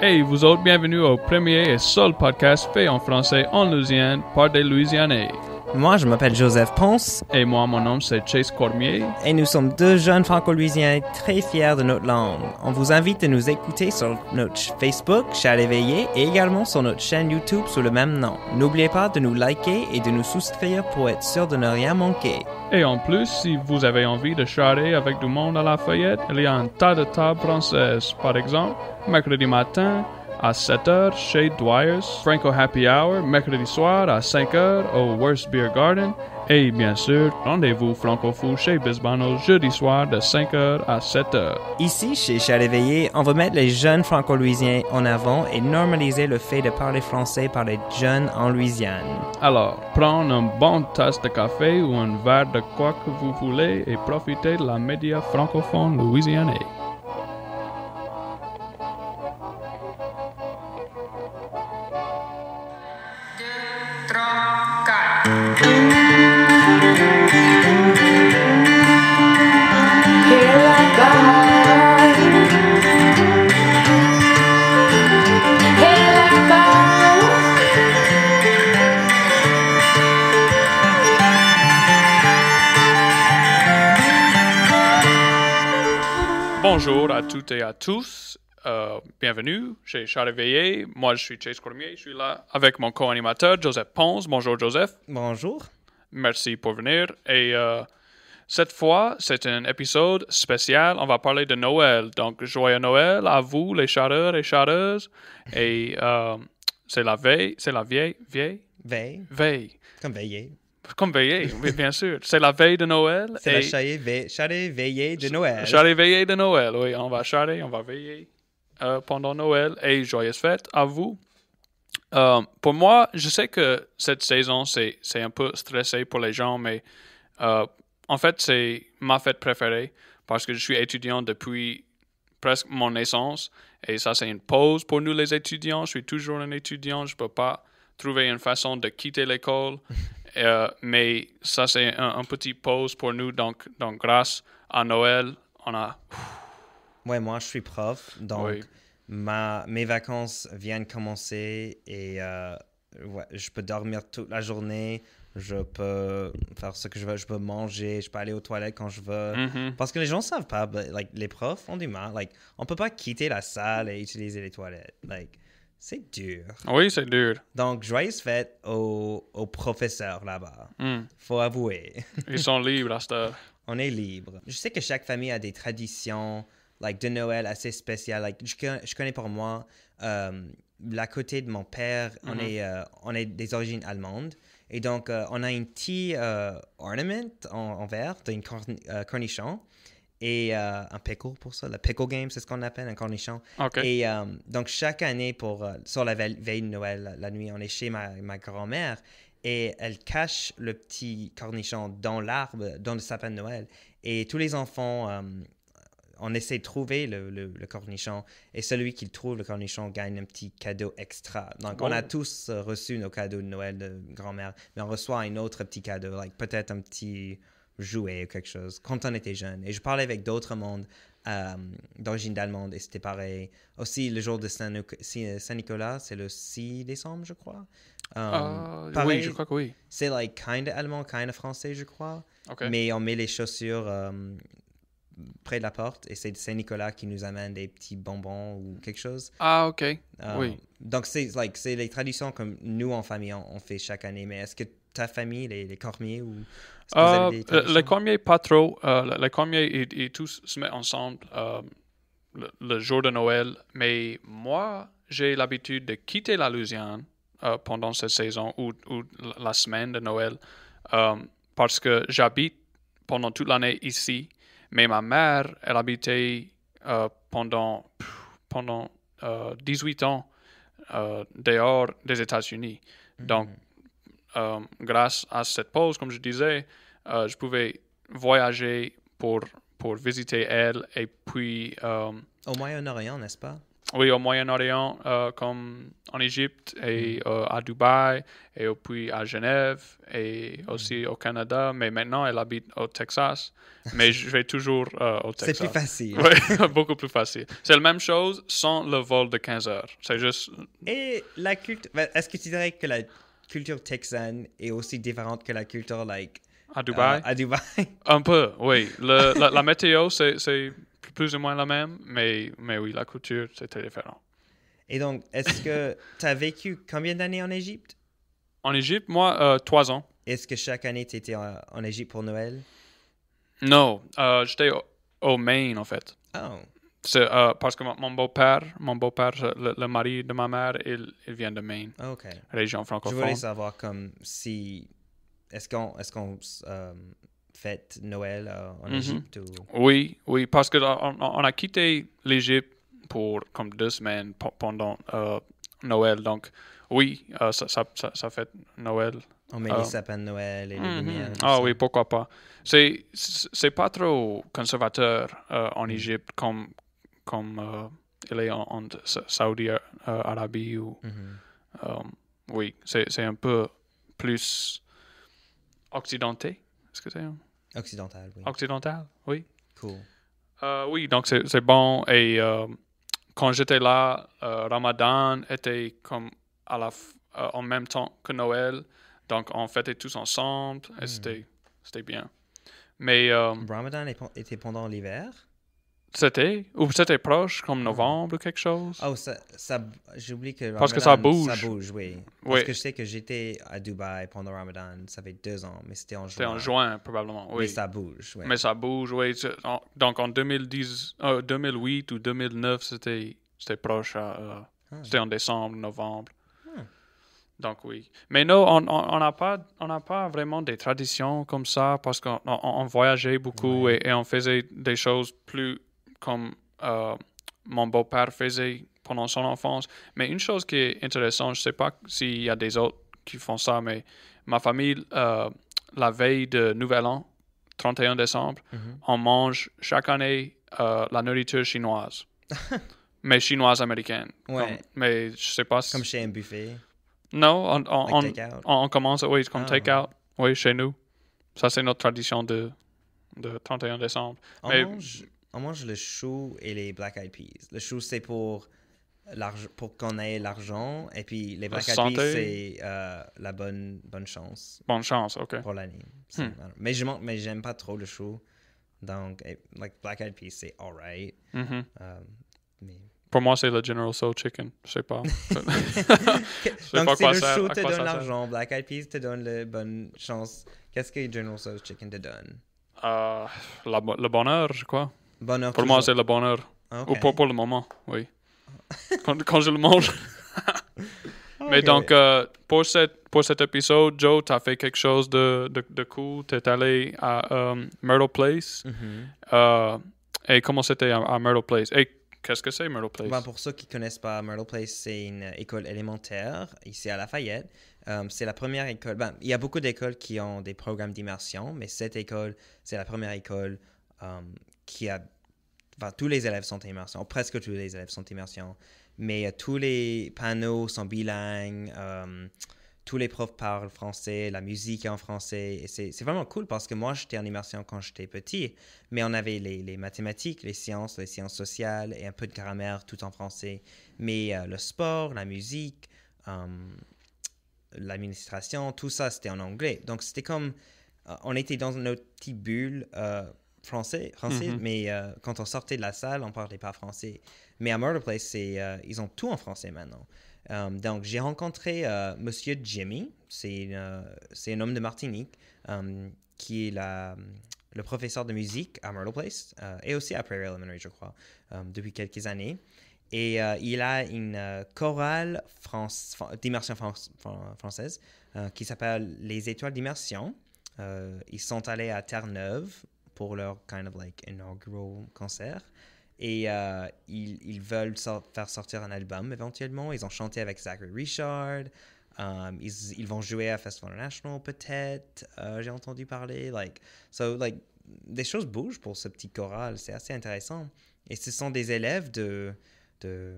Hey, vous êtes bienvenue au premier et seul podcast fait en français en Louisiane par des Louisianais. Moi, je m'appelle Joseph Ponce. Et moi, mon nom, c'est Chase Cormier. Et nous sommes deux jeunes franco-louisiens très fiers de notre langue. On vous invite à nous écouter sur notre Facebook, Chat Éveillé, et également sur notre chaîne YouTube sous le même nom. N'oubliez pas de nous liker et de nous souscrire pour être sûr de ne rien manquer. Et en plus, si vous avez envie de charrer avec du monde à la feuillette, il y a un tas de tables françaises. Par exemple, mercredi matin, à 7h chez Dwyer's, Franco Happy Hour mercredi soir à 5h au Worst Beer Garden et bien sûr, rendez-vous franco chez Bisbano jeudi soir de 5h à 7h. Ici, chez Chaléveillé, on veut mettre les jeunes franco-louisiens en avant et normaliser le fait de parler français par les jeunes en Louisiane. Alors, prenez un bon tasse de café ou un verre de quoi que vous voulez et profitez de la média francophone louisianais. Bonjour à toutes et à tous euh, bienvenue chez Char Veillé, Moi, je suis Chase Cormier. Je suis là avec mon co-animateur, Joseph Ponce. Bonjour, Joseph. Bonjour. Merci pour venir. Et euh, cette fois, c'est un épisode spécial. On va parler de Noël. Donc, joyeux Noël à vous, les chaleurs et charreuses. Et euh, c'est la veille. C'est la vieille. Vieille. Veille. Veille. Comme veillé. Comme veillé, oui, bien sûr. C'est la veille de Noël. C'est et... la veillée de Noël. Charrée veillée de Noël, oui. On va charrer, on va veiller. Euh, pendant Noël et joyeuses fêtes à vous. Euh, pour moi, je sais que cette saison, c'est, c'est un peu stressé pour les gens, mais euh, en fait, c'est ma fête préférée parce que je suis étudiant depuis presque mon naissance et ça, c'est une pause pour nous les étudiants. Je suis toujours un étudiant, je ne peux pas trouver une façon de quitter l'école, mais ça, c'est un, petite petit pause pour nous. Donc, donc, grâce à Noël, on a... Ouais, moi, je suis prof, donc ma, mes vacances viennent commencer et euh, je peux dormir toute la journée, je peux faire ce que je veux, je peux manger, je peux aller aux toilettes quand je veux. Mm-hmm. Parce que les gens savent pas, like, les profs ont du mal. Like, on peut pas quitter la salle et utiliser les toilettes. Like, c'est dur. Oui, c'est dur. Donc, joyeuse fête aux, professeurs là-bas. Mm. Faut avouer. Ils sont libres à cette On est libres. Je sais que chaque famille a des traditions like, de Noël assez spécial. Like, je, connais pour moi, euh, la côté de mon père, on, mm-hmm. est, euh, on est des origines allemandes. Et donc, euh, on a un petit ornament en, vert, verre, une cornichon et un pickle pour ça, le pickle game, c'est ce qu'on appelle un cornichon. Et donc chaque année, pour, sur la veille, de Noël, la, nuit, on est chez ma, ma grand-mère et elle cache le petit cornichon dans l'arbre, dans le sapin de Noël. Et tous les enfants on essaie de trouver le, cornichon et celui qui trouve, le cornichon, gagne un petit cadeau extra. Donc, on a tous euh, reçu nos cadeaux de Noël de grand-mère, mais on reçoit un autre petit cadeau, like peut-être un petit jouet ou quelque chose, quand on était jeune. Et je parlais avec d'autres mondes euh, d'origine allemande et c'était pareil. Aussi, le jour de Saint-Nicolas, c'est le 6 décembre, je crois. Euh, ah oui, je crois que oui. C'est like kind allemand, kind français, je crois. Mais on met les chaussures près de la porte et c'est Saint-Nicolas qui nous amène des petits bonbons ou quelque chose. Ah, ok. Euh, oui. Donc, c'est like, les traditions comme nous, en famille, on, fait chaque année. Mais est-ce que ta famille, les, les cormiers ou... les euh, Cormier pas trop. Euh, les cormiers, ils, tous se mettent ensemble le, jour de Noël. Mais moi, j'ai l'habitude de quitter la Louisiane pendant cette saison ou, ou, la semaine de Noël parce que j'habite pendant toute l'année ici. Mais ma mère, elle habitait euh, pendant, pendant 18 euh, ans euh, dehors des États-Unis. Mhm. Donc, grâce à cette pause, comme je disais, je pouvais voyager pour, pour visiter elle et puis... Au Moyen-Orient, n'est-ce pas oui, au Moyen-Orient, euh, comme en Égypte, et mm. euh, à Dubaï, et puis à Genève, et aussi mm. au Canada. Mais maintenant, elle habite au Texas. Mais je vais toujours euh, au Texas. C'est plus facile. Oui, beaucoup plus facile. C'est la même chose sans le vol de 15 heures. C'est juste. Et la culture. Ben, est-ce que tu dirais que la culture texane est aussi différente que la culture, like. À Dubaï À Dubaï Un peu, oui. Le, la, la météo, c'est plus ou moins la même, mais, mais oui, la culture, c'était différent. Et donc, est-ce que tu as vécu combien d'années en Égypte En Égypte, moi, euh, trois ans. Est-ce que chaque année, tu étais en, Égypte pour Noël Non, euh, j'étais au, Maine, en fait. Oh. C'est, euh, parce que mon beau-père, mon beau-père, le, mari de ma mère, il, il vient de Maine, ah, okay. région francophone. Je voulais savoir comme si est-ce qu'on est-ce qu'on fête Noël euh, en mhm. Égypte Oui, oui, parce que on, a quitté l'Égypte pour comme deux semaines pendant euh, Noël. Donc, oui, euh, ça, ça, fait Noël. On met les sapins Noël et les mhm. ah oui, pourquoi pas. C'est, c'est pas trop conservateur en mhm. Égypte comme, comme il est en, en arabie oui, c'est, un peu plus occidenté ce que c'est. Hein? Occidental, oui. Occidental, oui. Cool. Euh, oui, donc c'est bon. Et euh, quand j'étais là, euh, Ramadan était comme à la en même temps que Noël. Donc on fêtait tous ensemble et hmm. c'était bien. Mais. Ramadan était pendant l'hiver c'était? Ou c'était proche, comme novembre ou quelque chose? Oh, ça, ça j'ai que. Parce que ça bouge. Ça bouge, oui. Parce que je sais que j'étais à Dubaï pendant Ramadan, ça fait deux ans, mais c'était en juin. C'était en juin, probablement, oui. Mais ça bouge, oui. Mais ça bouge, oui. Donc en 2010, 2008 euh, ou 2009, c'était proche. Euh, ah. C'était en décembre, novembre. Ah. Donc oui. Mais non, on n'a on, on pas, pas vraiment des traditions comme ça parce qu'on on, voyageait beaucoup et on faisait des choses plus comme euh, mon beau-père faisait pendant son enfance. Mais une chose qui est intéressante, je ne sais pas s'il y a des autres qui font ça, mais ma famille, euh, la veille de Nouvel An, 31 décembre, mhm. on mange chaque année euh, la nourriture chinoise. mais chinoise américaine. Ouais. mais je sais pas si... Comme chez un buffet. Non, on, commence, oui, comme ah. take-out, oui, chez nous. Ça, c'est notre tradition de, 31 décembre. On on ah, mange le chou et les Black Eyed Peas. Le chou, c'est pour, pour qu'on ait l'argent. Et puis les Black Eyed Peas, c'est euh, la bonne, bonne chance. Bonne chance, OK. Pour l'année. Hmm. Mais je mais j'aime pas trop le chou. Donc, eh, Black Eyed Peas, c'est alright. right. Mm-hmm. Euh, pour moi, c'est le General Soul Chicken. Je sais pas. sais Donc, pas si le chou te donne l'argent, Black Eyed Peas te donne la bonne chance. Qu'est-ce que General Soul Chicken te donne? Ah, le bonheur, je crois. Bonheur. Pour moi, c'est le bonheur. Ah, Ou pour le moment, oui. quand, je le mange. Mais donc, euh, pour, cette, pour cet épisode, Joe, tu as fait quelque chose de, de, cool. Tu es allé à euh, Myrtle Place. Mm-hmm. Euh, et comment c'était à, Myrtle Place? Et qu'est-ce que c'est Myrtle Place? Ben, pour ceux qui ne connaissent pas, Myrtle Place, c'est une école élémentaire ici à Lafayette. c'est la première école. Ben, il y a beaucoup d'écoles qui ont des programmes d'immersion, mais cette école, c'est la première école qui a Enfin, tous les élèves sont immersions, presque tous les élèves sont immersions. mais euh, tous les panneaux sont bilingues, euh, tous les profs parlent français, la musique est en français, et c'est vraiment cool parce que moi j'étais en immersion quand j'étais petit, mais on avait les, mathématiques, les sciences, les sciences sociales et un peu de grammaire tout en français, mais euh, le sport, la musique, l'administration, tout ça c'était en anglais, donc c'était comme on était dans notre petite bulle français, français mm-hmm. mais euh, quand on sortait de la salle, on parlait pas français. Mais à Murder Place, euh, ils ont tout en français maintenant. Euh, donc, j'ai rencontré Monsieur Jimmy, c'est, c'est un homme de Martinique, qui est le professeur de musique à Myrtle Place, et aussi à Prairie Elementary, je crois, depuis quelques années. Et il a une chorale France, d'immersion française qui s'appelle Les Étoiles d'immersion. ils sont allés à Terre-Neuve pour leur kind of like inaugural concert. Et euh, ils, ils, veulent faire sortir un album éventuellement. Ils ont chanté avec Zachary Richard. Um, ils, ils, vont jouer à Festival International peut-être. Euh, j'ai entendu parler. Like, so, like, des choses bougent pour ce petit choral. C'est assez intéressant. Et ce sont des élèves de, de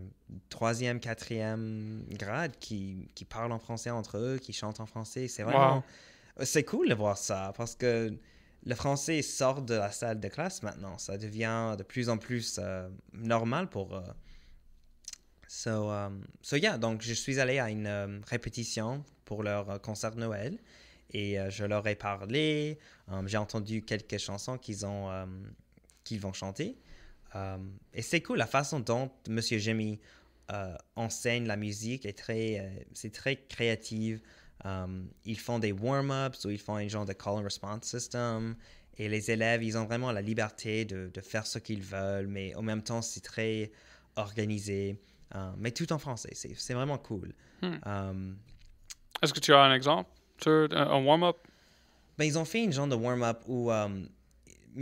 3e, 4 grade qui, qui, parlent en français entre eux, qui chantent en français. C'est vraiment. C'est cool de voir ça parce que le français sort de la salle de classe maintenant. Ça devient de plus en plus euh, normal pour eux. Um, so, yeah, donc je suis allé à une euh, répétition pour leur euh, concert de Noël et je leur ai parlé. Um, j'ai entendu quelques chansons qu'ils ont, um, qu'ils vont chanter. et c'est cool la façon dont Monsieur Jimmy enseigne la musique est très, c'est très créative. Um, ils font des warm-ups ou ils font un genre de call and response system. Et les élèves, ils ont vraiment la liberté de, faire ce qu'ils veulent, mais en même temps, c'est très organisé, um, mais tout en français. C'est vraiment cool. Hmm. Um, Est-ce que tu as un exemple sur euh, un warm-up? Ben, ils ont fait une genre de warm-up où M.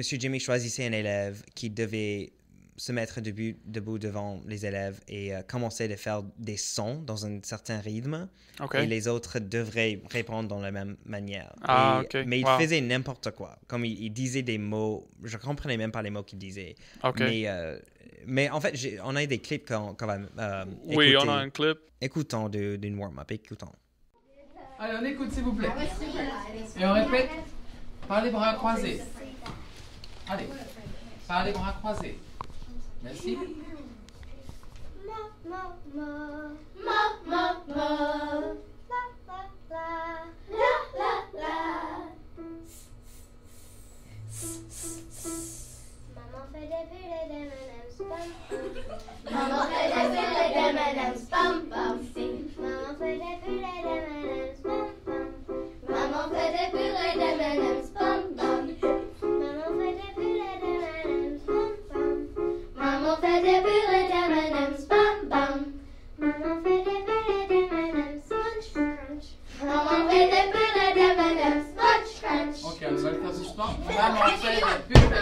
Jimmy choisissait un élève qui devait se mettre debout, devant les élèves et euh, commencer de faire des sons dans un certain rythme. Et les autres devraient répondre dans la même manière. Ah, mais ils faisait faisaient n'importe quoi. Comme ils, disait disaient des mots, je comprenais même pas les mots qu'ils disaient. Mais, euh, mais, en fait, on a des clips quand quand euh, oui, on a un clip. Écoutons d'une warm-up, écoutons. Allez, on écoute s'il vous plaît. Et on répète par les bras croisés. Allez, par les bras croisés. Merci. Maman fait des filets de M&M's, pam pam si. Maman fait des filets de M&M's, pam pam. Maman fait des filets de M&M's, pam pam. Maman fait des purées de madame Spam Bam Maman fait des purées de madame Sponge French Maman fait des purées de madame Sponge French Ok, on va le faire doucement Maman fait des purées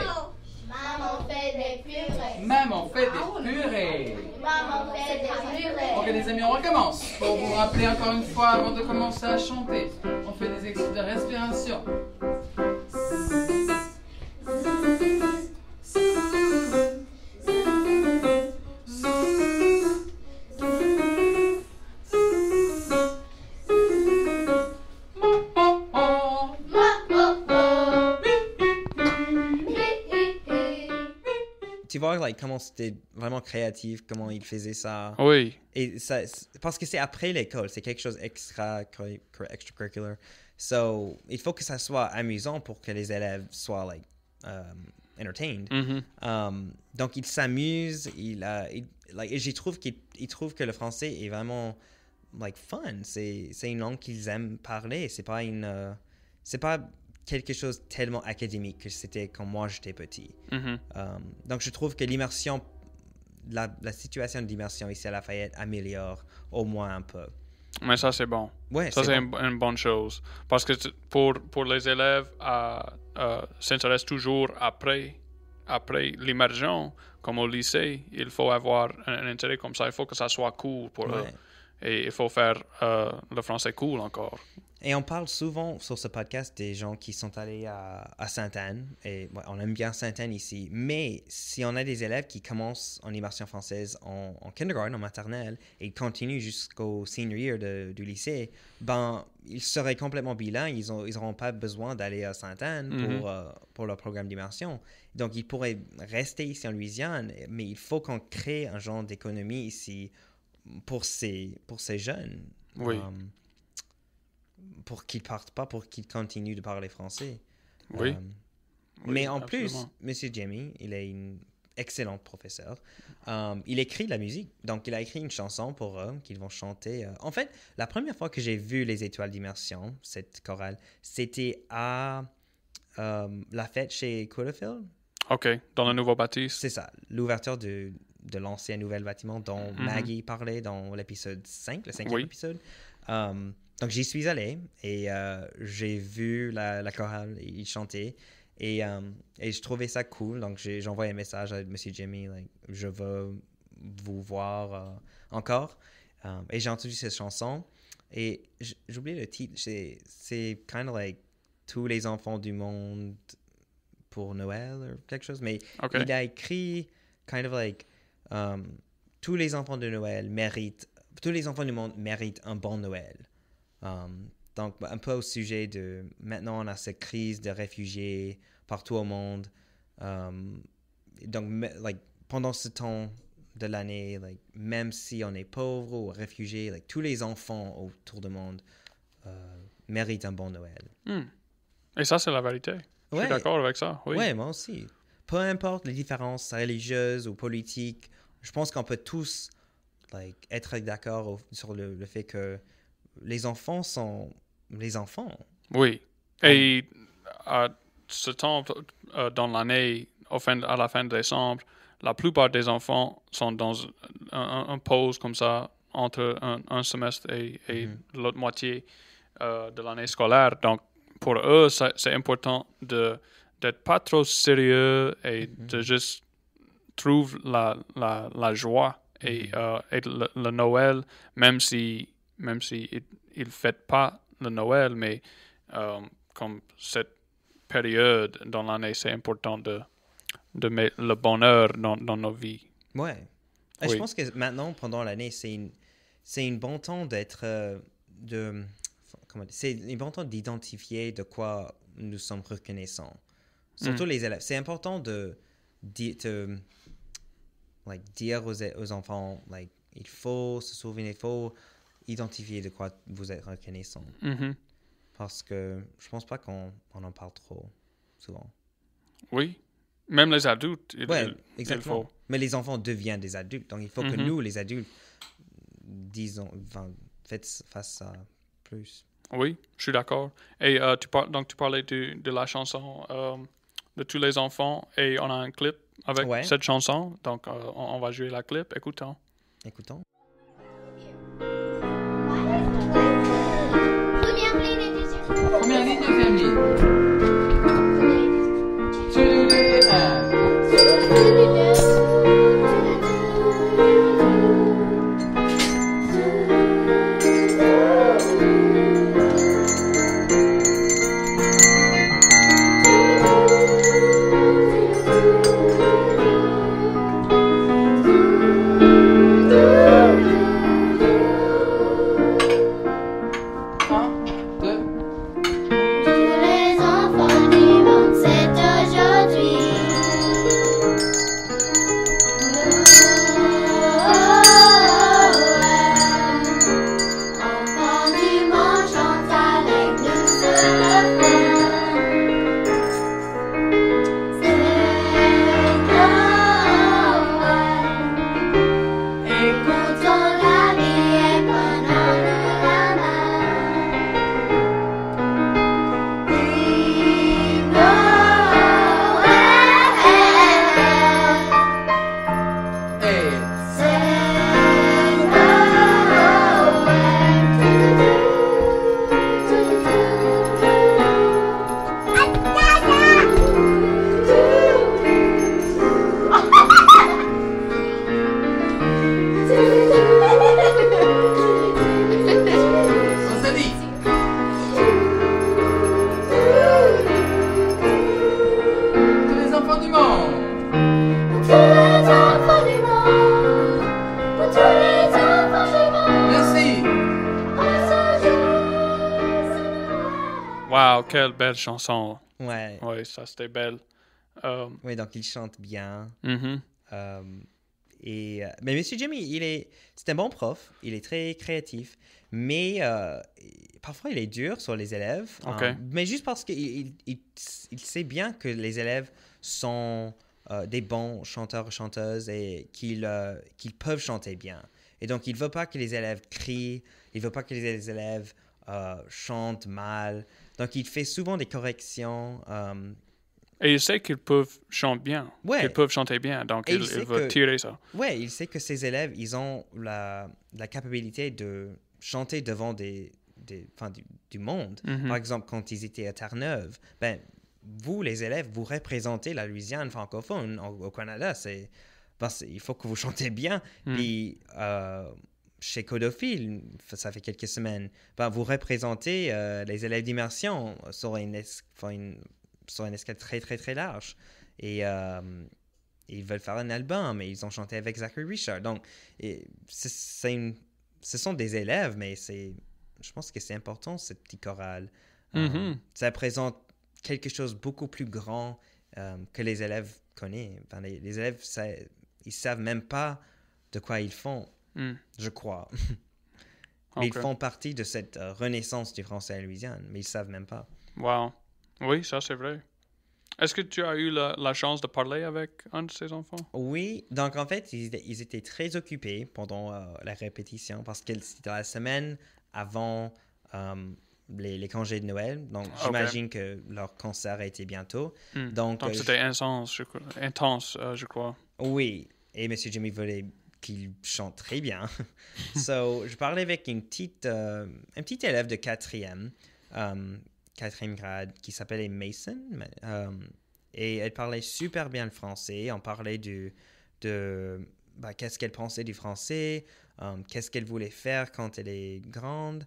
Maman fait des purées Maman fait des purées Maman fait des purées Ok, les amis, on recommence Pour vous rappeler encore une fois avant de commencer à chanter On fait des excuses de respiration Sss Sss Sss like, comment c'était vraiment créatif, comment il faisait ça. Oui. Et ça, parce que c'est après l'école, c'est quelque chose extra extracurricular. So, il faut que ça soit amusant pour que les élèves soient like um, entertained. Mm-hmm. Um, donc, ils s'amusent. Il, a, like, j'y trouve qu'il trouve que le français est vraiment like fun. C'est une langue qu'ils aiment parler. C'est pas une euh, c'est pas quelque chose tellement académique que c'était quand moi j'étais petit. Mm-hmm. Um, donc je trouve que l'immersion, la, situation d'immersion ici à Lafayette améliore au moins un peu. Mais ça c'est bon. Ouais, ça c'est une, bonne chose. Parce que pour, pour les élèves euh, euh, s'intéressent toujours après, après l'immersion, comme au lycée, il faut avoir un, intérêt comme ça, il faut que ça soit court pour eux. Et il faut faire euh, le français cool encore. Et on parle souvent sur ce podcast des gens qui sont allés à, Sainte-Anne. Et on aime bien Sainte-Anne ici. Mais si on a des élèves qui commencent en immersion française en, kindergarten, en maternelle, et continuent jusqu'au senior year de, du lycée, ben, ils seraient complètement bilingues. Ils n'auront ils pas besoin d'aller à Sainte-Anne pour, mhm. euh, pour leur programme d'immersion. Donc, ils pourraient rester ici en Louisiane. Mais il faut qu'on crée un genre d'économie ici pour ces, pour ces jeunes. Oui. Um, pour qu'ils partent pas, pour qu'ils continuent de parler français. Oui. Um, mais en plus, M. Jamie, il est une excellente professeur. Um, il écrit de la musique. Donc, il a écrit une chanson pour eux qu'ils vont chanter. Euh. En fait, la première fois que j'ai vu Les Étoiles d'Immersion, cette chorale, c'était à la fête chez Quillerfield. OK, dans le nouveau Baptiste. C'est ça, l'ouverture du, de l'ancien nouvel bâtiment dont mm-hmm. Maggie parlait dans l'épisode 5, le cinquième épisode. Um, donc j'y suis allé et euh, j'ai vu la, chorale, ils chantaient. Et, um, et, je trouvais ça cool, donc j'ai envoyé un message à Monsieur Jimmy, je veux vous voir euh, encore. Um, et j'ai entendu cette chanson, et j'oublie le titre, c'est kind of like Tous les enfants du monde pour Noël, ou quelque chose, mais il a écrit kind of like euh, tous les enfants de Noël méritent, tous les enfants du monde méritent un bon Noël. Euh, donc, un peu au sujet de maintenant, on a cette crise de réfugiés partout au monde. Euh, donc, pendant ce temps de l'année, même si on est pauvre ou réfugié, tous les enfants autour du monde méritent un bon Noël. Hmm. Et ça, c'est la vérité. Je suis d'accord avec ça. Oui, moi aussi. Peu importe les différences religieuses ou politiques, je pense qu'on peut tous être d'accord sur le, fait que les enfants sont les enfants. Oui. Ah. Et à ce temps euh, dans l'année, à la fin de décembre, la plupart des enfants sont dans un, pause comme ça entre un, semestre et, mm-hmm. l'autre moitié euh, de l'année scolaire. Donc, pour eux, c'est important de d'être pas trop sérieux et mm-hmm. de juste trouve la, la, joie et, mhm. euh, le, Noël, même si même si il, ne pas le Noël, mais euh, comme cette période dans l'année, c'est important de, de mettre le bonheur dans, dans nos vies. Ouais. Je pense que maintenant, pendant l'année, c'est une, c'est une bon temps d'être, euh, de, c'est une bon temps d'identifier de quoi nous sommes reconnaissants. Mm. Surtout les élèves. C'est important de, de, de like, dire e-, aux, enfants, like, il faut se souvenir, il faut identifier de quoi vous êtes reconnaissant. Mm-hmm. Parce que je pense pas qu'on en parle trop souvent. Oui, même les adultes, il, faut. Mais les enfants deviennent des adultes, donc il faut que mm-hmm. nous, les adultes, disons, enfin, ça plus. Oui, je suis d'accord. Et euh, tu parles, donc tu parlais de, la chanson euh, de tous les enfants et on a un clip avec cette chanson. Donc, euh, on, on va jouer la clip. Écoutons. Écoutons. chanson. Ouais. ouais ça, c'était belle. Um, oui, donc il chante bien. Mm-hmm. Um, et, euh, mais Monsieur Jimmy, il est, c'est un bon prof, il est très créatif, mais euh, parfois il est dur sur les élèves. Hein. mais juste parce qu'il il, sait bien que les élèves sont euh, des bons chanteurs chanteuses et qu'ils peuvent chanter bien. Et donc il veut pas que les élèves crient, il veut pas que les élèves chantent mal. Donc, il fait souvent des corrections. Euh, et il sait qu'ils peuvent chanter bien. Ouais. Ils peuvent chanter bien, donc il, veut tirer ça. Oui, il sait que ses élèves, ils ont la, la capacité de chanter devant des, des du, monde. Mhm. Par exemple, quand ils étaient à Terre-Neuve, ben, vous, les élèves, vous représentez la Louisiane francophone au, Canada. Ben, c'est, il faut que vous chantez bien. Mhm. Puis, euh, chez Codophile, ça fait quelques semaines, vous représentez euh, les élèves d'immersion sur une, sur une escale très, très, très large. Et euh, ils veulent faire un album et ils ont chanté avec Zachary Richard. Donc, et ce sont des élèves, mais je pense que c'est important, ce petit choral. Euh, mm-hmm. ça présente quelque chose beaucoup plus grand que les élèves connaissent. les, élèves, ça, ils savent même pas de quoi ils font. Hmm. je crois. ils font partie de cette euh, renaissance du français à Louisiane, mais ils savent même pas. Wow. Oui, ça c'est vrai. Est-ce que tu as eu la, chance de parler avec un de ces enfants? Oui, donc en fait, ils, étaient très occupés pendant euh, la répétition parce que c'était la semaine avant euh, les, congés de Noël. Donc j'imagine que leur concert a été bientôt. Hmm. Donc c'était intense, je, intense, je crois. Oui, et M. Jimmy voulait qu'il chante très bien. so, je parlais avec une petite, euh, un petit élève de quatrième, euh, quatrième grade, qui s'appelait Mason. Euh, et elle parlait super bien le français. On parlait du, de bah, qu'est-ce qu'elle pensait du français, qu'est-ce qu'elle voulait faire quand elle est grande.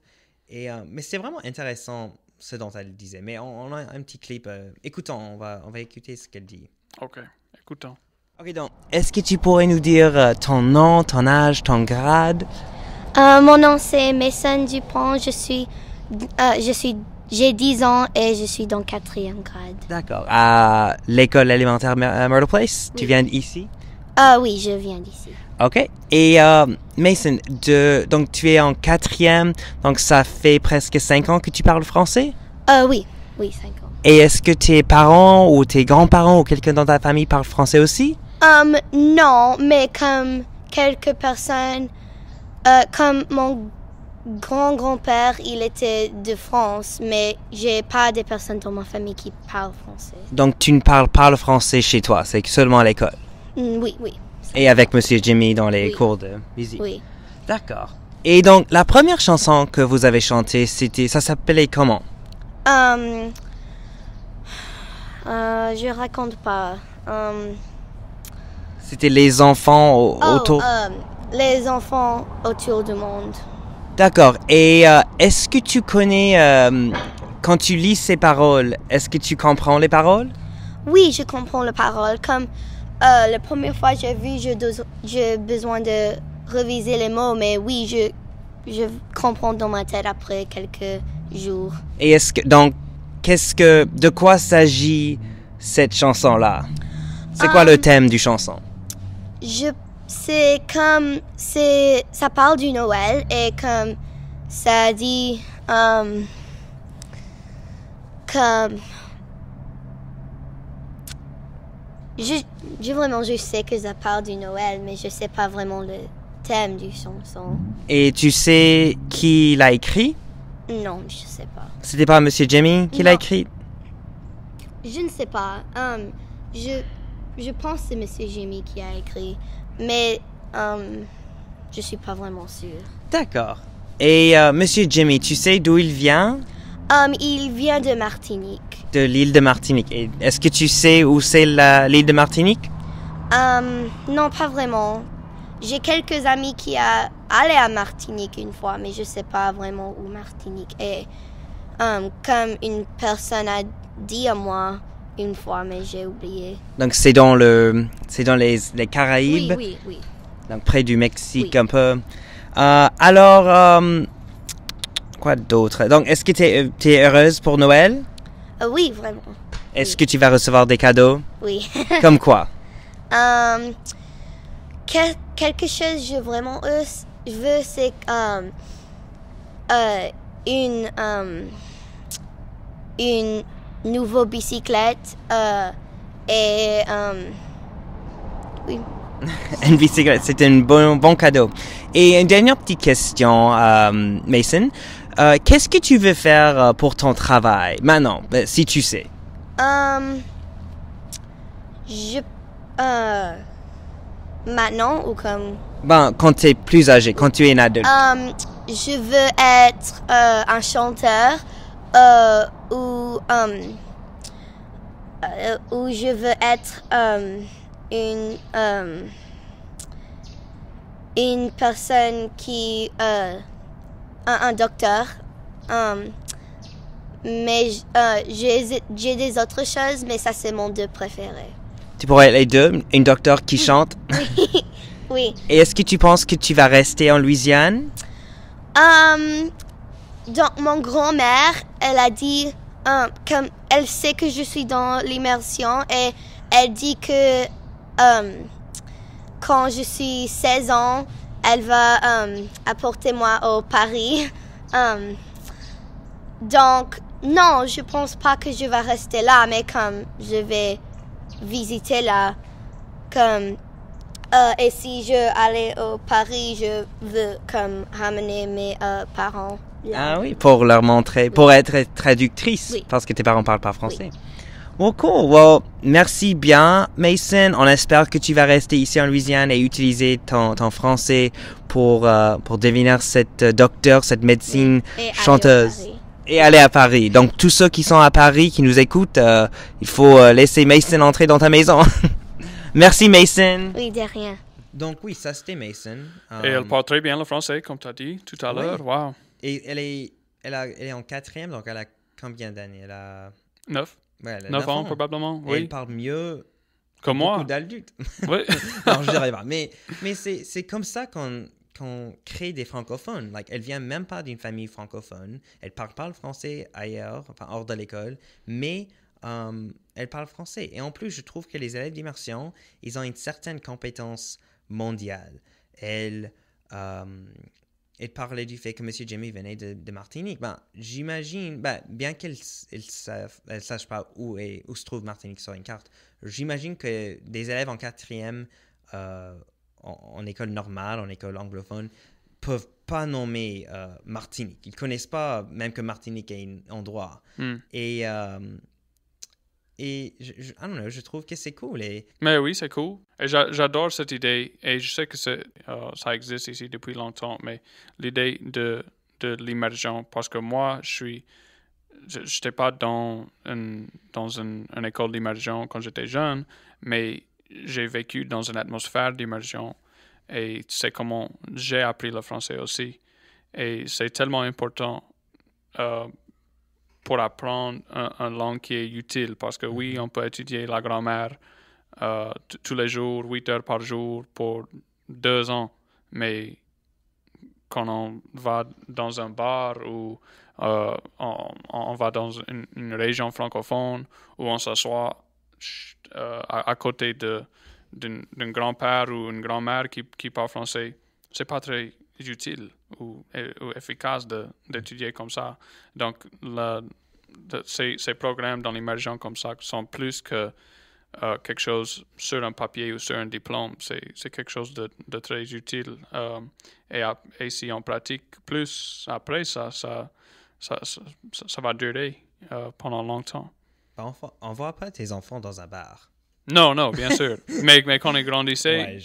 Et, mais c'est vraiment intéressant ce dont elle disait. Mais on, a un petit clip. écoutons, on va, on va écouter ce qu'elle dit. Ok, écoutons. Ok, donc, est-ce que tu pourrais nous dire euh, ton nom, ton âge, ton grade euh, Mon nom, c'est Mason Dupont. Je suis. Euh, je suis j'ai 10 ans et je suis dans quatrième grade. D'accord. À l'école élémentaire Myrtle Place, tu viens d'ici Ah Oui, je viens d'ici. OK. Et euh, Mason, de, donc tu es en quatrième, donc ça fait presque 5 ans que tu parles français euh, Oui, oui, 5 ans. Et est-ce que tes parents ou tes grands-parents ou quelqu'un dans ta famille parle français aussi non, mais comme quelques personnes, euh, comme mon grand-grand-père, il était de France, mais j'ai pas des personnes dans ma famille qui parlent français. Donc tu ne parles pas le français chez toi, c'est seulement à l'école. Mm, oui, oui. Et avec Monsieur Jimmy dans les cours de musique. Oui. D'accord. Et donc la première chanson que vous avez chantée, c'était, ça s'appelait comment Je euh, euh, Je raconte pas. Euh, c'était les enfants oh, autour. Euh, les enfants autour du monde. D'accord. Et euh, est-ce que tu connais, euh, quand tu lis ces paroles, est-ce que tu comprends les paroles Oui, je comprends les paroles. Comme la première fois que j'ai vu, j'ai besoin de réviser les mots, mais oui, je, comprends dans ma tête après quelques jours. Et est-ce que, donc, qu'est-ce que, de quoi s'agit cette chanson-là C'est quoi le thème du chanson je c'est comme c'est ça parle du Noël et comme ça dit um, comme je, vraiment je sais que ça parle du Noël mais je sais pas vraiment le thème du chanson. Et tu sais qui l'a écrit Non, je sais pas. C'était pas Monsieur Jimmy qui l'a écrit Je ne sais pas. Um, je je pense que c'est M. Jimmy qui a écrit, mais je euh, je suis pas vraiment sûre. D'accord. Et euh, Monsieur Jimmy, tu sais d'où il vient um, Il vient de Martinique. De l'île de Martinique. est-ce que tu sais où c'est l'île de Martinique um, Non, pas vraiment. J'ai quelques amis qui a allé à Martinique une fois, mais je ne sais pas vraiment où Martinique est. Um, comme une personne a dit à moi, une fois, mais j'ai oublié. Donc c'est dans, le, c'est dans les, Caraïbes Oui, oui, oui. Donc près du Mexique un peu. Euh, alors, euh, quoi d'autre Donc est-ce que tu es, euh, heureuse pour Noël oui, vraiment. Est-ce que tu vas recevoir des cadeaux Oui. Comme quoi quelque chose que je vraiment je veux, c'est une, une Nouveau bicyclette euh, et euh, oui. une bicyclette, c'est un bon, bon cadeau. Et une dernière petite question, euh, Mason. Qu'est-ce que tu veux faire pour ton travail maintenant, si tu sais Je. maintenant ou comme. Ben, quand tu es plus âgé, quand tu es un adulte. je veux être un chanteur. Euh, ou um, euh, où, je veux être um, une, um, une personne qui euh, un, un, docteur. mais j'ai des autres choses, mais ça c'est mon deux préféré. Tu pourrais être les deux, une docteur qui chante. oui. Et est-ce que tu penses que tu vas rester en Louisiane? Donc, mon grand-mère, elle a dit, euh, comme elle sait que je suis dans l'immersion, et elle dit que euh, quand je suis 16 ans, elle va euh, apporter moi au Paris. Euh, donc, non, je pense pas que je vais rester là, mais comme je vais visiter là, comme euh, et si je allais au Paris, je veux comme ramener mes euh, parents. Ah oui, pour leur montrer, pour être traductrice, parce que tes parents parlent pas français. Oui. cool. merci bien, Mason. On espère que tu vas rester ici en Louisiane et utiliser ton, français pour, euh, pour devenir cette euh, docteur, cette médecine chanteuse. Et aller à Paris. Donc, tous ceux qui sont à Paris, qui nous écoutent, euh, il faut laisser Mason entrer dans ta maison. merci, Mason. Oui, de rien. Donc, oui, ça c'était Mason. Et elle parle très bien le français, comme tu as dit tout à l'heure. Et elle est, elle, est en quatrième, donc elle a combien d'années Elle a. Neuf. neuf, ans, probablement. Oui. elle parle mieux. que moi. ou d'adultes. Oui. non, je dirais pas. Mais, mais c'est comme ça qu'on crée des francophones. Like, elle vient même pas d'une famille francophone. Elle parle pas le français ailleurs, hors de l'école, mais euh, elle parle français. Et en plus, je trouve que les élèves d'immersion, ils ont une certaine compétence mondiale. Elle, euh, et parler du fait que M. Jimmy venait de, Martinique. Ben, j'imagine, ben, bien qu'elle ne sache pas où, est, où se trouve Martinique sur une carte, j'imagine que des élèves en quatrième, euh, en, école normale, en école anglophone, peuvent pas nommer euh, Martinique. Ils connaissent pas même que Martinique est un endroit. Hmm. Et euh, et je, trouve que c'est cool. Et... Mais oui, c'est cool. Et j'adore cette idée. Et je sais que euh, ça existe ici depuis longtemps, mais l'idée de, de l'immersion, parce que moi, je suis. n'étais pas dans une, dans une, école d'immersion quand j'étais jeune, mais j'ai vécu dans une atmosphère d'immersion. Et c'est comment j'ai appris le français aussi. Et c'est tellement important euh, pour apprendre une un langue qui est utile. Parce que oui, on peut étudier la grammaire euh, tous les jours, 8 heures par jour, pour deux ans. Mais quand on va dans un bar ou euh, on, va dans une, région francophone où on s'assoit euh, à, côté d'un grand-père ou une grand-mère qui, qui parle français, c'est pas très utile ou, efficace d'étudier comme ça. Donc, ces, ces, programmes dans l'immersion comme ça sont plus que euh, quelque chose sur un papier ou sur un diplôme. C'est quelque chose de, de très utile. Euh, et, à, si on pratique plus après ça, ça, ça, ça, va durer euh, pendant longtemps. On voit pas tes enfants dans un bar. Non, non, bien sûr. mais, mais quand ils grandissaient...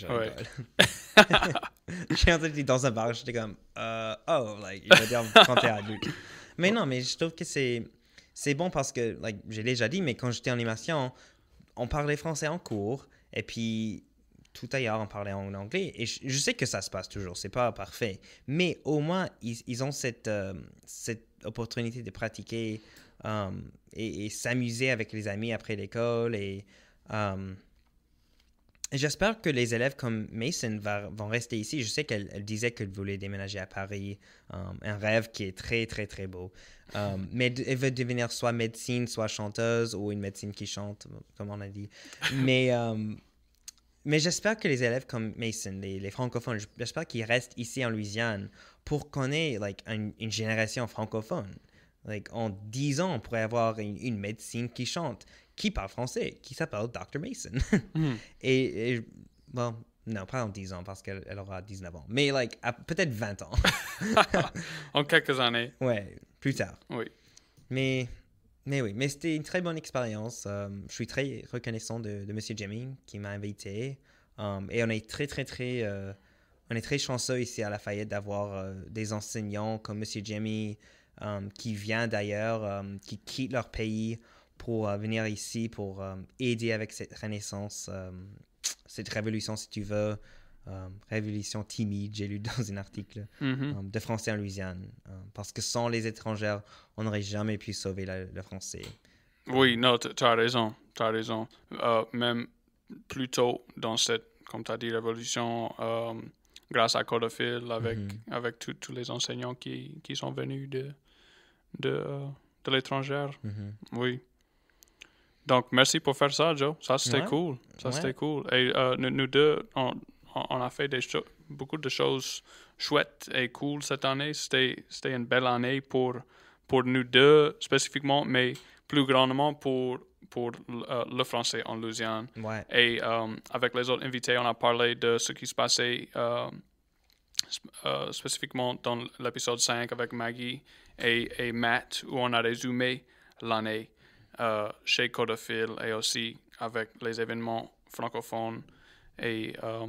j'ai entendu dans un bar, j'étais comme, euh, oh, like, il va dire 31 adulte. » Mais non, mais je trouve que c'est, c'est bon parce que, like, j'ai déjà dit, mais quand j'étais en animation, on parlait français en cours, et puis tout ailleurs, on parlait en anglais. Et je, sais que ça se passe toujours, c'est pas parfait. Mais au moins, ils, ils ont cette, euh, cette opportunité de pratiquer euh, et, s'amuser avec les amis après l'école et. J'espère que les élèves comme Mason vont rester ici. Je sais qu'elle disait qu'elle voulait déménager à Paris, euh, un rêve qui est très, très, très beau. Euh, mais elle veut devenir soit médecine, soit chanteuse, ou une médecine qui chante, comme on a dit. Mais, euh, mais j'espère que les élèves comme Mason, les, les francophones, j'espère qu'ils restent ici en Louisiane pour qu'on ait like, une génération francophone. Like, en 10 ans, on pourrait avoir une médecine qui chante, qui parle français, qui s'appelle Dr. Mason. Hmm. et, bon, non, pas en 10 ans, parce qu'elle aura 19 ans. Mais, like, peut-être 20 ans. en quelques années. Ouais, plus tard. Oui. Mais, mais oui, mais c'était une très bonne expérience. Euh, je suis très reconnaissant de, de Monsieur Jimmy qui m'a invité. Um, et on est très, très, très... Euh, on est très chanceux ici à Lafayette d'avoir euh, des enseignants comme Monsieur Jimmy, um, qui vient d'ailleurs, um, qui quitte leur pays pour euh, venir ici, pour euh, aider avec cette renaissance, euh, cette révolution, si tu veux, révolution timide, j'ai lu dans un article, mhm. de français en Louisiane. parce que sans les étrangères, on n'aurait jamais pu sauver le français. Oui, non, tu as raison, tu as raison. même plus tôt dans cette, comme tu as dit, révolution grâce à Codofil, avec, mhm. avec tous les enseignants qui, qui, sont venus de, de, de l'étranger. Mhm. Oui. Donc, merci pour faire ça, Joe. Ça, c'était cool. Ça, c'était cool. Et euh, nous, deux, on, a fait des beaucoup de choses chouettes et cool cette année. C'était une belle année pour, pour nous deux spécifiquement, mais plus grandement pour, pour euh, le français en Louisiane. Et euh, avec les autres invités, on a parlé de ce qui se passait spécifiquement dans l'épisode 5 avec Maggie et, et Matt, où on a résumé l'année. Euh, chez Codafil et aussi avec les événements francophones et euh,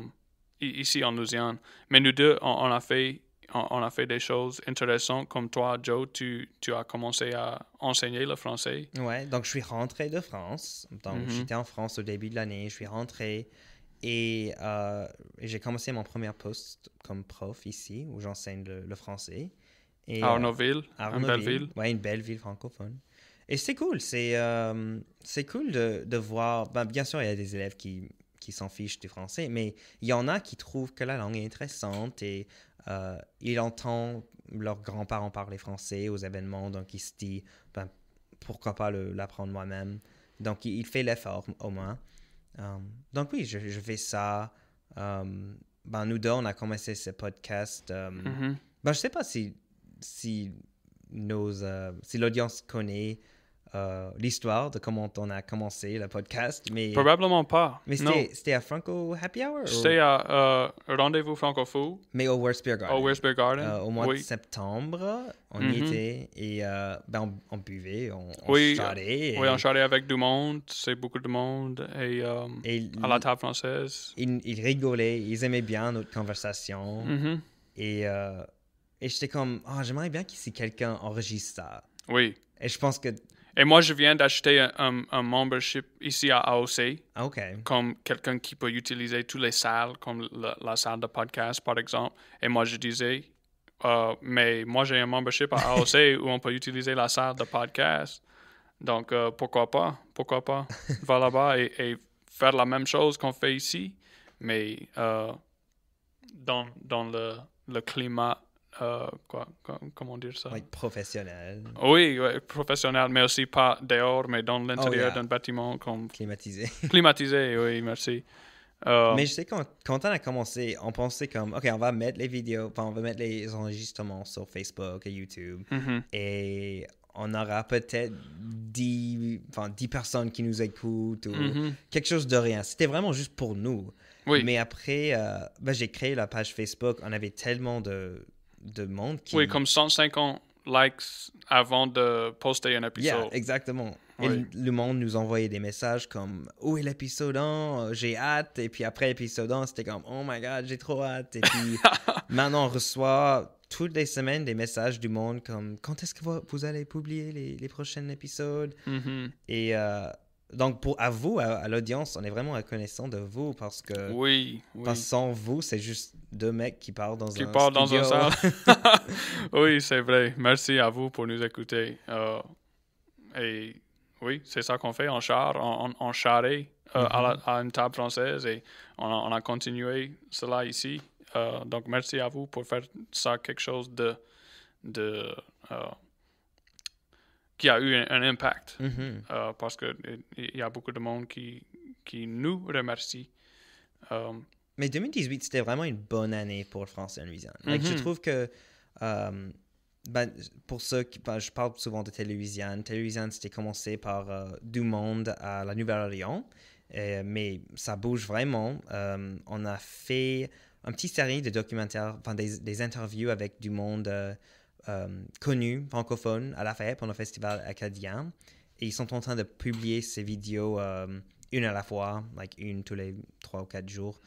ici en Louisiane. Mais nous deux, on, a fait on, a fait des choses intéressantes comme toi, Joe, tu, tu as commencé à enseigner le français. Ouais, donc je suis rentré de France. Donc mm-hmm. j'étais en France au début de l'année, je suis rentré et euh, j'ai commencé mon premier poste comme prof ici où j'enseigne le, français. à Arnaudville, une belle ville. Oui, une belle ville francophone. Et c'est cool, c'est euh, cool de, de voir. Ben, bien sûr, il y a des élèves qui, qui s'en fichent du français, mais il y en a qui trouvent que la langue est intéressante et euh, ils entendent leurs grands-parents parler français aux événements, donc ils se disent pourquoi pas l'apprendre moi-même. Donc il, fait l'effort au moins. Euh, donc oui, je, fais ça. Euh, ben, nous deux, on a commencé ce podcast. Je euh, ne mm-hmm. ben, je sais pas si, si, nos, si l'audience connaît euh, l'histoire de comment on a commencé le podcast. Mais, Probablement pas. Mais c'était à Franco Happy Hour? C'était à euh, Rendez-vous Franco Mais au Garden. Au Garden. Euh, au mois de septembre, on y mhm. était et ben, on, buvait, on, on oui, Oui, on charlait avec du monde, c'est beaucoup de monde, et, à la table française. Ils, ils, rigolaient, ils aimaient bien notre conversation. Mhm. Et, et j'étais comme, oh, j'aimerais bien que si quelqu'un enregistre ça. Oui. Et je pense que et moi, je viens d'acheter un, membership ici à AOC. OK. Comme quelqu'un qui peut utiliser toutes les salles, comme la, salle de podcast, par exemple. Et moi, je disais, euh, mais moi, j'ai un membership à AOC où on peut utiliser la salle de podcast. Donc, euh, pourquoi pas? Pourquoi pas? Va là-bas et, faire la même chose qu'on fait ici, mais euh, dans, dans le, le climat euh, quoi, comment dire ça? professionnel. Oui, professionnel, mais aussi pas dehors, mais dans l'intérieur oh, d'un bâtiment. Climatisé. Climatisé, oui, merci. Euh, mais je sais quand, quand on a commencé, on pensait comme, OK, on va mettre les vidéos, enfin, on va mettre les enregistrements sur Facebook et YouTube. Mm-hmm. Et on aura peut-être 10, personnes qui nous écoutent ou mm-hmm. quelque chose de rien. C'était vraiment juste pour nous. Mais après, euh, ben, j'ai créé la page Facebook. On avait tellement de de monde qui... Oui, comme 150 likes avant de poster un épisode. exactement. Et le monde nous envoyait des messages comme Où est l'épisode 1 J'ai hâte. Et puis après l'épisode 1, c'était comme Oh my god, j'ai trop hâte. Et puis maintenant, on reçoit toutes les semaines des messages du monde comme Quand est-ce que vous, allez publier les, prochains épisodes mhm. Et euh, donc, pour, à vous, à, l'audience, on est vraiment reconnaissant de vous parce que. Oui. sans vous, c'est juste deux mecs qui parlent dans qui un parlent dans un salle. oui, c'est vrai. Merci à vous pour nous écouter. Euh, et oui, c'est ça qu'on fait en char, en, en euh, mm-hmm. à, une table française et on a, continué cela ici. Euh, donc, merci à vous pour faire ça quelque chose de. de a eu un, impact. Mm-hmm. Uh, parce qu'il y a beaucoup de monde qui, qui nous remercie. Um, mais 2018, c'était vraiment une bonne année pour france Louisiane. je mm-hmm. trouve que. Um, ben, pour ceux qui. Ben, je parle souvent de Télévision. louisiane c'était commencé par euh, du monde à la Nouvelle-Orléans. mais ça bouge vraiment. Um, on a fait un petit série de documentaires, enfin des, interviews avec du monde, euh, euh, connus francophones à la fête pendant le Festival acadien. Et ils sont en train de publier ces vidéos euh, une à la fois, like une tous les trois ou quatre jours.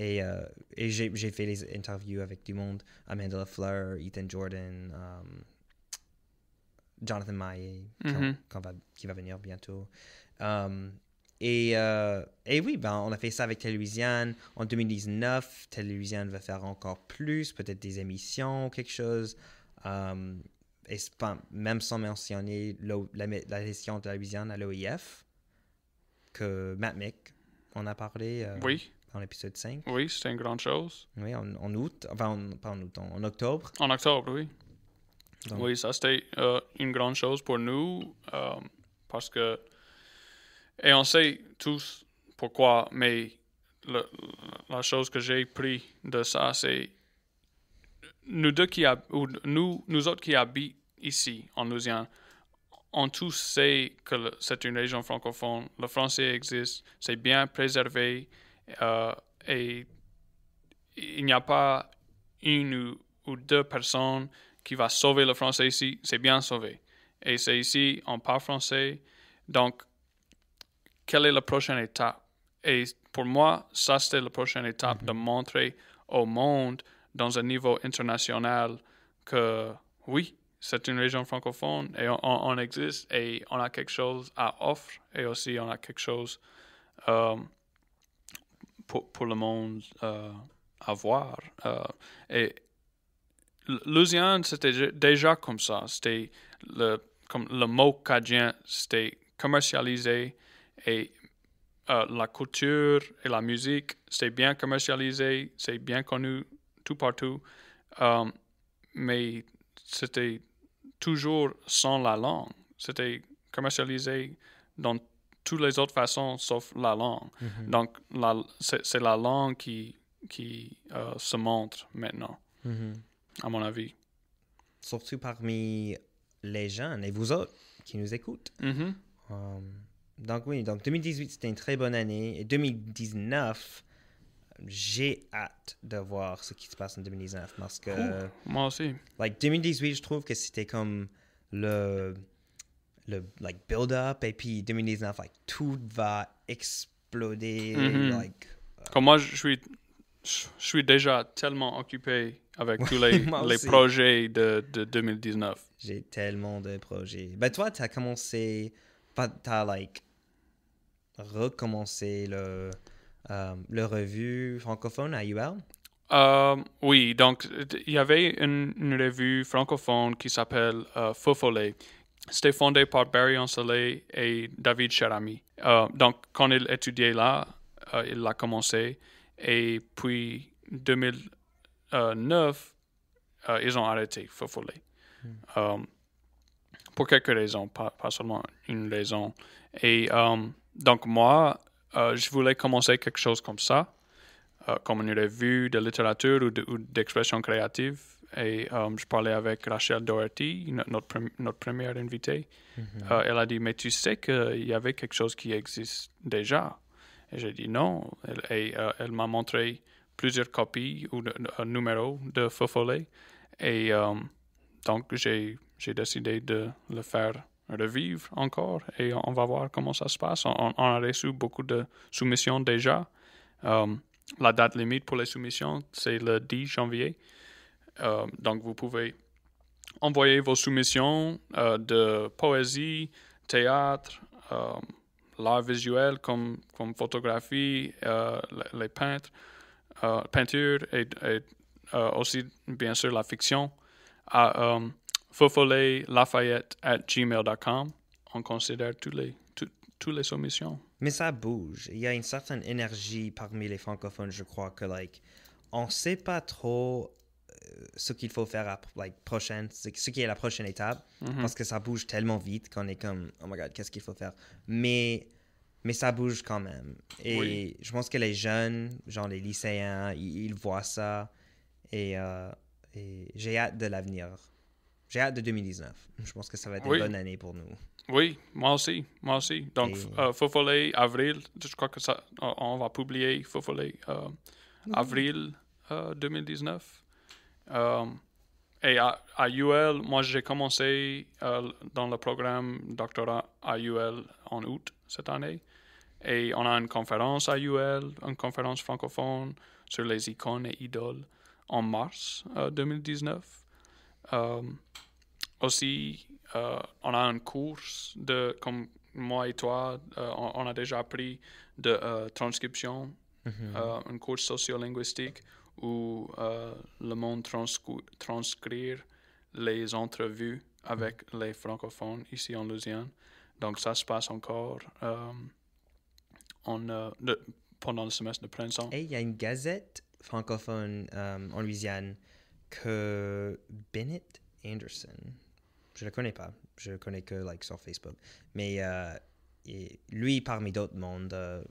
Et, euh, j'ai fait les interviews avec du monde Amanda Lafleur, Ethan Jordan, um, Jonathan Maillet, mm-hmm. qui va venir bientôt. Um, et, et, oui, ben, on a fait ça avec Télé-Louisiane. en 2019. Télé-Louisiane va faire encore plus, peut-être des émissions, quelque chose. Euh, et même sans mentionner la, la, gestion de la Louisiane à l'OIF, que Matt Mick, on a parlé euh, oui. dans l'épisode 5. Oui, c'était une grande chose. Oui, en, août, enfin, en, pas en août, en, octobre. En octobre, oui. Oui, ça c'était euh, une grande chose pour nous parce que, et on sait tous pourquoi, mais la chose que j'ai pris de ça, c'est nous deux qui nous, nous autres qui habitons ici en Louisiane, on tous sait que c'est une région francophone. Le français existe, c'est bien préservé euh, et il n'y a pas une ou, deux personnes qui va sauver le français ici. C'est bien sauvé. Et c'est ici, on parle français. Donc, quelle est la prochaine étape? Et pour moi, ça, c'était la prochaine étape mm-hmm. de montrer au monde dans un niveau international que oui, c'est une région francophone et on, existe et on a quelque chose à offrir et aussi on a quelque chose euh, pour, le monde euh, à voir. Euh, et Louisiane, c'était déjà comme ça. C'était le, comme le mot cadien, c'était commercialisé et la culture et la musique, c'était bien commercialisé, c'est bien connu tout partout, euh, mais c'était toujours sans la langue. C'était commercialisé dans toutes les autres façons sauf la langue. Mhm. Donc, c'est, la langue qui, qui euh, se montre maintenant, mhm. à mon avis. Surtout parmi les jeunes et vous autres qui nous écoutent. Mhm. Euh, donc, oui, donc 2018, c'était une très bonne année. Et 2019, j'ai hâte de voir ce qui se passe en 2019 parce que. moi aussi. Like, 2018, je trouve que c'était comme le. Le like, build-up, et puis 2019, like, tout va exploser. Mm-hmm. like, euh. Comme moi, je suis, je suis déjà tellement occupé avec tous les, les projets de, de 2019. J'ai tellement de projets. Ben, toi, t'as commencé. T'as, like. recommencé le euh, le revue francophone à UL? Euh, oui, donc il y avait une, revue francophone qui s'appelle euh, Fofolé. C'était fondé par Barry Ancelet et David Cherami. Euh, donc quand il étudiait là, il l'a commencé. Et puis 2009, ils ont arrêté Fofolé. Mm. pour quelques raisons, pas, seulement une raison. Et donc moi, euh, je voulais commencer quelque chose comme ça, euh, comme une revue de littérature ou d'expression créative. Et euh, je parlais avec Rachel Doherty, notre, première invitée. Mm-hmm. elle a dit, mais tu sais qu'il y avait quelque chose qui existe déjà. Et j'ai dit non. et elle m'a montré plusieurs copies ou un numéro de Fofolé. Et donc, j'ai décidé de le faire revivre encore et on va voir comment ça se passe. On, a reçu beaucoup de soumissions déjà. Euh, la date limite pour les soumissions, c'est le 10 janvier. Euh, donc, vous pouvez envoyer vos soumissions euh, de poésie, théâtre, l'art visuel comme, comme photographie, les, peintres, peinture et, aussi, bien sûr, la fiction à ah, fofoletLafayette at On considère toutes les, toutes, les soumissions. Mais ça bouge. Il y a une certaine énergie parmi les francophones, je crois, que, like, on sait pas trop euh, ce qu'il faut faire à like, prochaine, ce qui est la prochaine étape, mm-hmm. parce que ça bouge tellement vite qu'on est comme, oh my god, qu'est-ce qu'il faut faire? Mais, mais ça bouge quand même. Et je pense que les jeunes, genre les lycéens, ils, voient ça et, euh, et j'ai hâte de l'avenir. J'ai hâte de 2019. Je pense que ça va être une bonne année pour nous. Oui, moi aussi. Moi aussi. Donc, Et... Euh, avril, je crois que ça, on va publier Fofolé, euh, avril 2019. Euh, et à, IUL, moi j'ai commencé dans le programme doctorat à UL en août cette année. Et on a une conférence à UL, une conférence francophone sur les icônes et idoles en mars 2019 aussi, ehm, eh, on a un cours de, comme moi et toi, eh, on, a déjà appris de eh, transcription, une mhm. un cours sociolinguistique où le monde transcrire les entrevues avec mhm. les francophones ici en Louisiane. Donc ça se passe encore pendant le semestre de printemps. Et il y a une gazette francophone en Louisiane que Bennett Anderson, je le connais pas, je le connais que like, sur Facebook, mais euh, lui, parmi d'autres mondes, euh,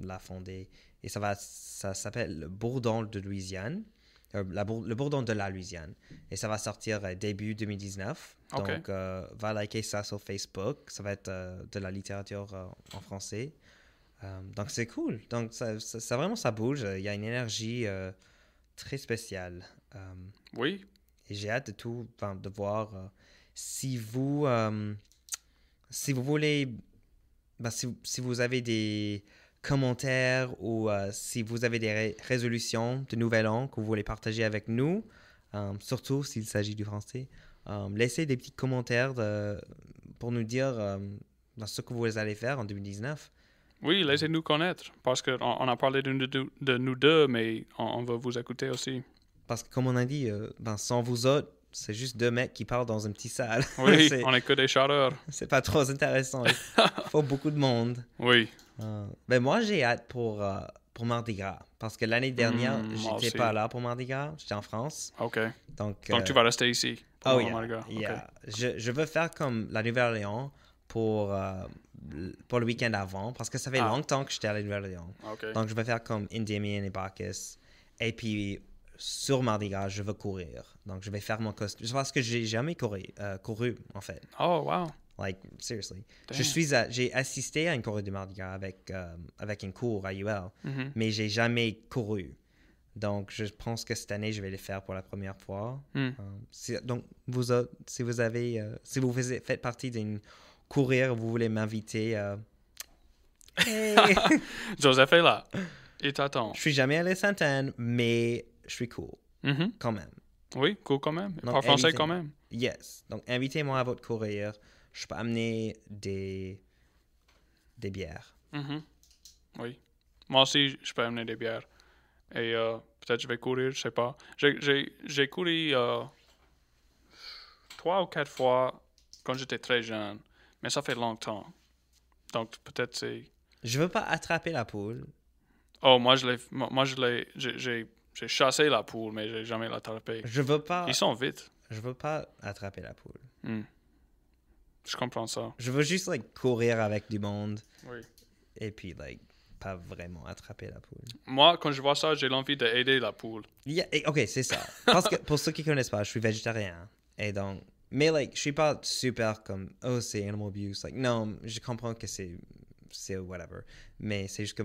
l'a fondé. Et ça, va, ça s'appelle le Bourdon de Louisiane. Euh, la, le Bourdon de la Louisiane. Et ça va sortir début 2019. Donc, va liker ça sur Facebook. Ça va être de la littérature en français. donc, c'est cool. Donc, ça, vraiment, ça bouge. Il y a une énergie très spéciale. Euh, oui. Et j'ai hâte de tout, de voir euh, si vous, euh, si vous voulez, ben, si, vous avez des commentaires ou si vous avez des résolutions de nouvel an que vous voulez partager avec nous, surtout s'il s'agit du français, laissez des petits commentaires pour nous dire ben, ce que vous allez faire en 2019. Oui, laissez-nous connaître, parce qu'on on a parlé de, nous deux, mais on, on va vous écouter aussi. Parce que, comme on a dit, ben, sans vous autres, c'est juste deux mecs qui parlent dans une petite salle. Oui, on n'est que des chaleurs. C'est pas trop intéressant. Il faut beaucoup de monde. Oui. Mais euh, ben moi, j'ai hâte pour, euh, pour Mardi Gras. Parce que l'année dernière, je hmm, j'étais pas là pour Mardi Gras. J'étais en France. OK. Donc, tu vas rester ici. Pour oh, Mardi Gras. Je, je, veux faire comme la Nouvelle-Orléans pour, pour le week-end avant. Parce que ça fait ah. longtemps que j'étais à la Nouvelle-Orléans. OK. Donc, je vais faire comme Endymion et Bacchus. Et puis, sur Mardi Gras, je veux courir. Donc, je vais faire mon costume. Parce que j'ai jamais couru, euh, couru, en fait. Oh, wow. Like, seriously. Je suis j'ai assisté à une course de Mardi Gras avec, euh, avec une cour à UL, mm-hmm. mais j'ai jamais couru. Donc, je pense que cette année, je vais le faire pour la première fois. Mm. Euh, donc, vous, si vous avez, si vous faites partie d'une courir, vous voulez m'inviter. Joseph est là. Il t'attend. Je suis jamais allé à Sainte-Anne, mais je suis cool. Mm-hmm. Quand même. Oui, cool quand même. Donc, français quand même. Yes. Donc, invitez-moi à votre courrier. Je peux amener des, des bières. Mm-hmm. Oui. Moi aussi, je peux amener des bières. Et euh, peut-être je vais courir, je sais pas. J'ai couru euh, trois ou quatre fois quand j'étais très jeune, mais ça fait longtemps. Donc, peut-être c'est. Je veux pas attraper la poule. Oh, moi, je l'ai. Moi, je J'ai j'ai chassé la poule, mais j'ai jamais l'attrapé. Je veux pas. Ils sont vite. Je veux pas attraper la poule. Hmm. Je comprends ça. Je veux juste courir avec du monde. Oui. Et puis pas vraiment attraper la poule. Moi, quand je vois ça, j'ai l'envie d'aider la poule. ok, c'est ça. Parce que pour ceux qui connaissent pas, je suis végétarien. Et donc, mais like, je suis pas super comme oh c'est animal abuse. non, je comprends que c'est c'est whatever. Mais c'est juste que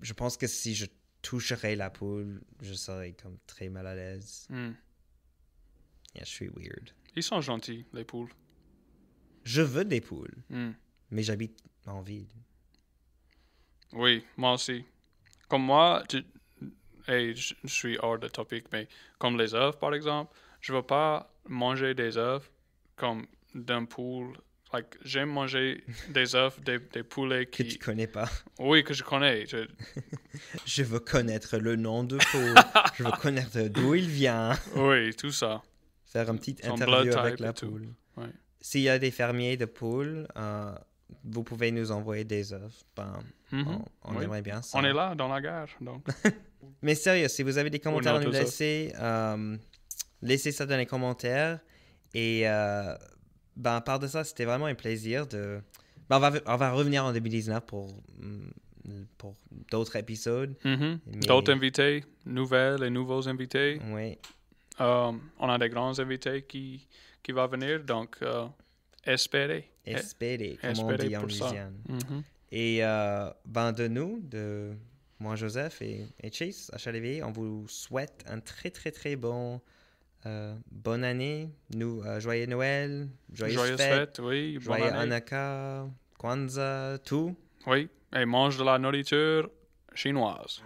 je pense que si je toucherais la poule, je serais comme très mal à l'aise. Hmm. Yeah, je suis weird. Ils sont gentils, les poules. Je veux des poules, hmm. mais j'habite en ville. Oui, moi aussi. Comme moi, hey, je suis hors de topic, mais comme les œufs, par exemple, je veux pas manger des œufs comme d'un poule j'aime manger des œufs, des, des, poulets qui... Que tu connais pas. Oui, que je connais. Je, veux connaître le nom de poule. je veux connaître d'où il vient. oui, tout ça. Faire un petit interview avec la poule. S'il y a des fermiers de poules, euh, vous pouvez nous envoyer des œufs. Ben, mhm. On, aimerait bien ça. On est là, dans la gare, donc. Mais sérieux, si vous avez des commentaires à nous laisser, euh, laissez ça dans les commentaires. Et... Euh, ben, part de ça, c'était vraiment un plaisir de. Ben, on, va, on va revenir en 2019 pour, mm, pour d'autres épisodes. Mm-hmm. D'autres invités, nouvelles et nouveaux invités. Oui. Euh, on a des grands invités qui, qui vont venir, donc euh, espérez. Espérez, comme on dit en Louisiane. Mm-hmm. Et euh, ben de nous, de moi, Joseph et, et Chase, à on vous souhaite un très, très, très bon euh, bonne année, nous, euh, joyeux Noël, Joyeuses fêtes oui, joyeux bonne Anaka, Kwanzaa, tout. Oui, et mange de la nourriture chinoise.